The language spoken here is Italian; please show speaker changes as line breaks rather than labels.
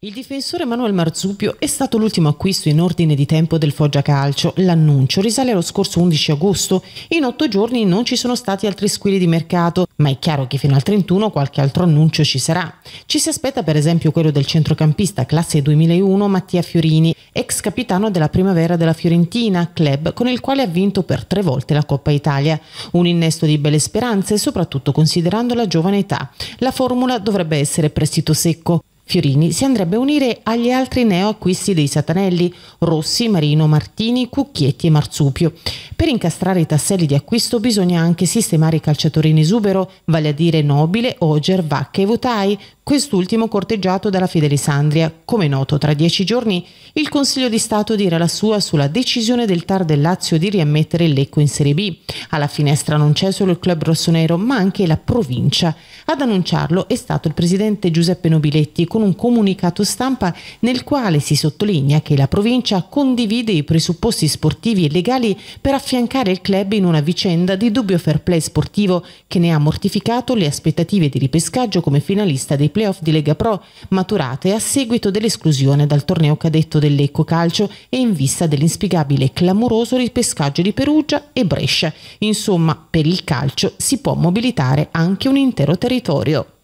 Il difensore Manuel Marzupio è stato l'ultimo acquisto in ordine di tempo del Foggia Calcio. L'annuncio risale allo scorso 11 agosto. In otto giorni non ci sono stati altri squilli di mercato, ma è chiaro che fino al 31 qualche altro annuncio ci sarà. Ci si aspetta per esempio quello del centrocampista classe 2001 Mattia Fiorini, ex capitano della primavera della Fiorentina, club con il quale ha vinto per tre volte la Coppa Italia. Un innesto di belle speranze, soprattutto considerando la giovane età. La formula dovrebbe essere prestito secco. Fiorini si andrebbe a unire agli altri neoacquisti dei Satanelli, Rossi, Marino, Martini, Cucchietti e Marsupio. Per incastrare i tasselli di acquisto bisogna anche sistemare i calciatori in esubero, vale a dire Nobile, Oger, Vacca e Votai, quest'ultimo corteggiato dalla Fidelisandria. Come noto, tra dieci giorni il Consiglio di Stato dirà la sua sulla decisione del TAR del Lazio di riammettere il Lecco in Serie B. Alla finestra non c'è solo il club rossonero, ma anche la provincia. Ad annunciarlo è stato il presidente Giuseppe Nobiletti con un comunicato stampa nel quale si sottolinea che la provincia condivide i presupposti sportivi e legali per affiancare il club in una vicenda di dubbio fair play sportivo che ne ha mortificato le aspettative di ripescaggio come finalista dei playoff di Lega Pro maturate a seguito dell'esclusione dal torneo cadetto dell'Ecco Calcio e in vista dell'inspiegabile e clamoroso ripescaggio di Perugia e Brescia. Insomma, per il calcio si può mobilitare anche un intero territorio.